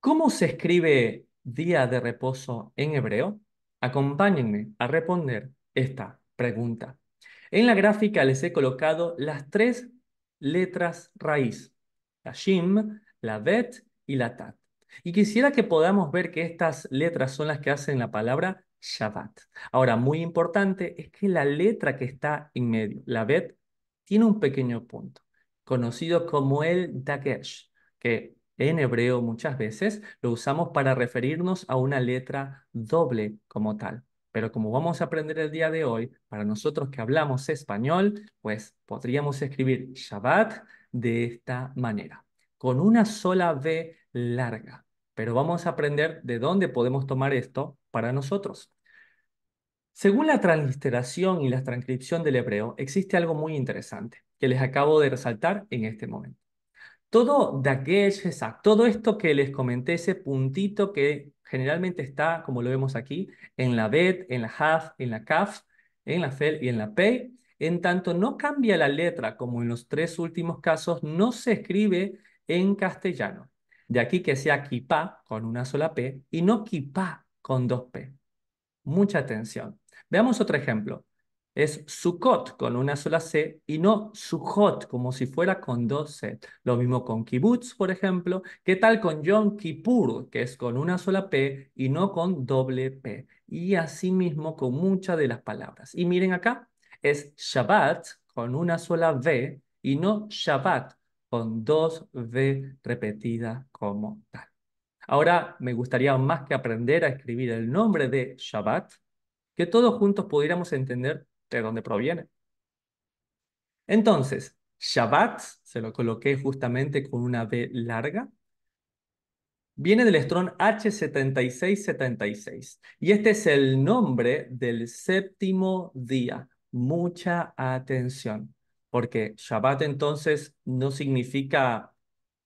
¿Cómo se escribe día de reposo en hebreo? Acompáñenme a responder esta pregunta. En la gráfica les he colocado las tres letras raíz, la shim, la bet y la tat. Y quisiera que podamos ver que estas letras son las que hacen la palabra Shabbat. Ahora, muy importante es que la letra que está en medio, la bet, tiene un pequeño punto, conocido como el dagesh, que en hebreo muchas veces lo usamos para referirnos a una letra doble como tal. Pero como vamos a aprender el día de hoy, para nosotros que hablamos español, pues podríamos escribir Shabbat de esta manera, con una sola V larga. Pero vamos a aprender de dónde podemos tomar esto para nosotros. Según la transliteración y la transcripción del hebreo, existe algo muy interesante que les acabo de resaltar en este momento. Todo esto que les comenté, ese puntito que generalmente está, como lo vemos aquí, en la Bet, en la Haf, en la Kaf, en la Fel y en la Pei, en tanto no cambia la letra como en los tres últimos casos, no se escribe en castellano. De aquí que sea kipá con una sola P y no kipá con dos P. Mucha atención. Veamos otro ejemplo es Sukkot con una sola C y no Sukkot como si fuera con dos C. Lo mismo con Kibbutz, por ejemplo. ¿Qué tal con Yom Kippur, que es con una sola P y no con doble P? Y asimismo con muchas de las palabras. Y miren acá, es Shabbat con una sola V y no Shabbat con dos V repetidas como tal. Ahora me gustaría más que aprender a escribir el nombre de Shabbat, que todos juntos pudiéramos entender de dónde proviene. Entonces, Shabbat, se lo coloqué justamente con una B larga, viene del estrón H7676 y este es el nombre del séptimo día. Mucha atención, porque Shabbat entonces no significa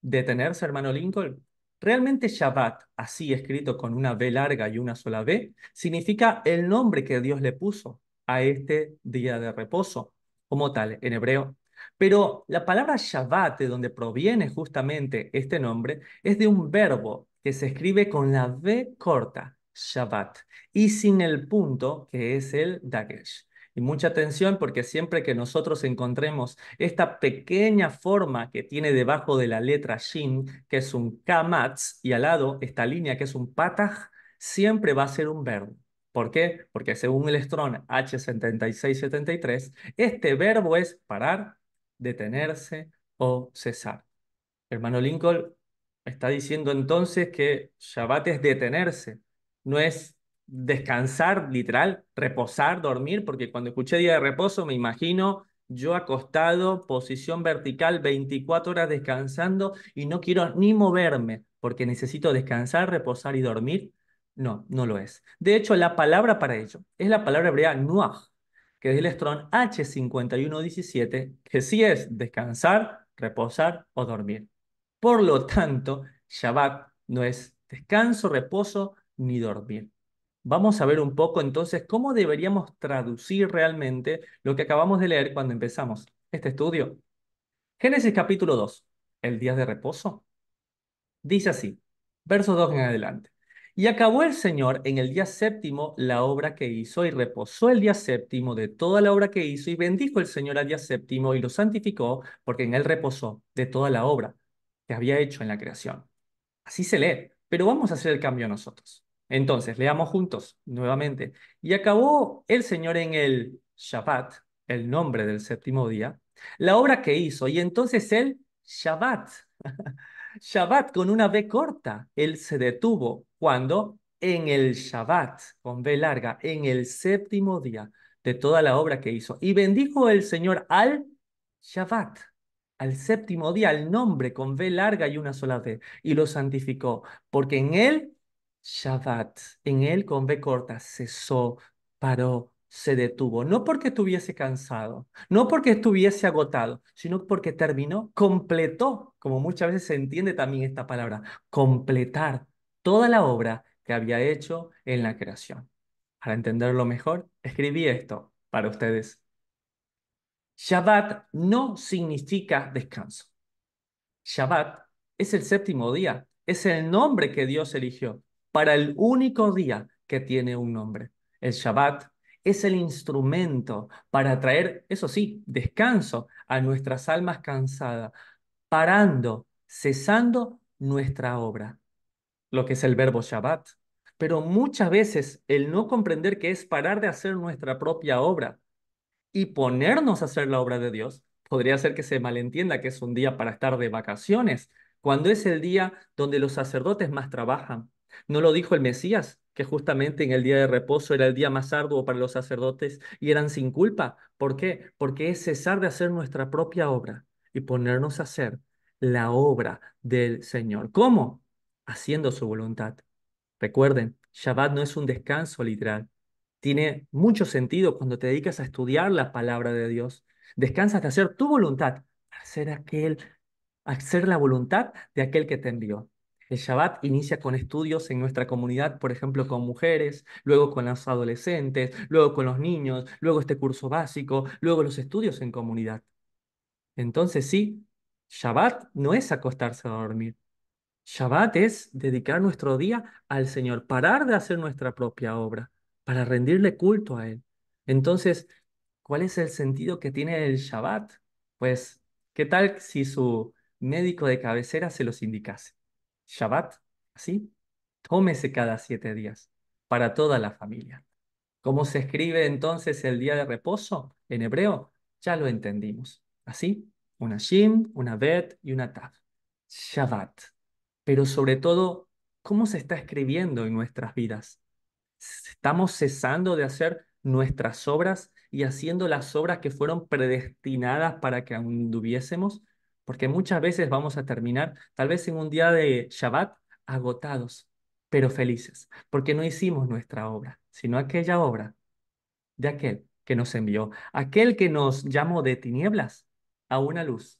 detenerse, hermano Lincoln. Realmente Shabbat, así escrito con una B larga y una sola B, significa el nombre que Dios le puso a este día de reposo, como tal en hebreo. Pero la palabra Shabbat, de donde proviene justamente este nombre, es de un verbo que se escribe con la V corta, Shabbat, y sin el punto, que es el Dagesh. Y mucha atención porque siempre que nosotros encontremos esta pequeña forma que tiene debajo de la letra Shin, que es un Kamatz, y al lado esta línea que es un Patach, siempre va a ser un verbo. ¿Por qué? Porque según el Strong H7673, este verbo es parar, detenerse o cesar. Hermano Lincoln está diciendo entonces que Shabbat es detenerse, no es descansar literal, reposar, dormir, porque cuando escuché día de reposo me imagino yo acostado, posición vertical, 24 horas descansando y no quiero ni moverme porque necesito descansar, reposar y dormir no, no lo es. De hecho, la palabra para ello es la palabra hebrea noah, que es el estrón H5117, que sí es descansar, reposar o dormir. Por lo tanto, Shabbat no es descanso, reposo ni dormir. Vamos a ver un poco entonces cómo deberíamos traducir realmente lo que acabamos de leer cuando empezamos este estudio. Génesis capítulo 2, el día de reposo. Dice así, versos 2 en adelante. Y acabó el Señor en el día séptimo la obra que hizo y reposó el día séptimo de toda la obra que hizo y bendijo el Señor al día séptimo y lo santificó porque en él reposó de toda la obra que había hecho en la creación. Así se lee, pero vamos a hacer el cambio nosotros. Entonces, leamos juntos nuevamente. Y acabó el Señor en el Shabbat, el nombre del séptimo día, la obra que hizo y entonces el Shabbat Shabbat con una B corta. Él se detuvo cuando en el Shabbat, con B larga, en el séptimo día de toda la obra que hizo. Y bendijo el Señor al Shabbat, al séptimo día, al nombre con B larga y una sola B, y lo santificó, porque en él Shabbat, en él con B corta, cesó, paró, se detuvo, no porque estuviese cansado, no porque estuviese agotado, sino porque terminó, completó, como muchas veces se entiende también esta palabra, completar toda la obra que había hecho en la creación. Para entenderlo mejor, escribí esto para ustedes. Shabbat no significa descanso. Shabbat es el séptimo día, es el nombre que Dios eligió para el único día que tiene un nombre. El Shabbat es el instrumento para traer, eso sí, descanso a nuestras almas cansadas, parando, cesando nuestra obra, lo que es el verbo Shabbat. Pero muchas veces el no comprender que es parar de hacer nuestra propia obra y ponernos a hacer la obra de Dios, podría ser que se malentienda que es un día para estar de vacaciones, cuando es el día donde los sacerdotes más trabajan, ¿No lo dijo el Mesías, que justamente en el día de reposo era el día más arduo para los sacerdotes y eran sin culpa? ¿Por qué? Porque es cesar de hacer nuestra propia obra y ponernos a hacer la obra del Señor. ¿Cómo? Haciendo su voluntad. Recuerden, Shabbat no es un descanso literal. Tiene mucho sentido cuando te dedicas a estudiar la palabra de Dios. Descansas de hacer tu voluntad, hacer aquel, hacer la voluntad de aquel que te envió. El Shabbat inicia con estudios en nuestra comunidad, por ejemplo, con mujeres, luego con los adolescentes, luego con los niños, luego este curso básico, luego los estudios en comunidad. Entonces sí, Shabbat no es acostarse a dormir. Shabbat es dedicar nuestro día al Señor, parar de hacer nuestra propia obra, para rendirle culto a Él. Entonces, ¿cuál es el sentido que tiene el Shabbat? Pues, ¿qué tal si su médico de cabecera se los indicase? Shabbat, así, tómese cada siete días para toda la familia. ¿Cómo se escribe entonces el día de reposo en hebreo? Ya lo entendimos. Así, una shim, una Bet y una Tav. Shabbat. Pero sobre todo, ¿cómo se está escribiendo en nuestras vidas? ¿Estamos cesando de hacer nuestras obras y haciendo las obras que fueron predestinadas para que anduviésemos? porque muchas veces vamos a terminar tal vez en un día de Shabbat agotados, pero felices, porque no hicimos nuestra obra, sino aquella obra de aquel que nos envió, aquel que nos llamó de tinieblas a una luz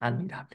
admirable.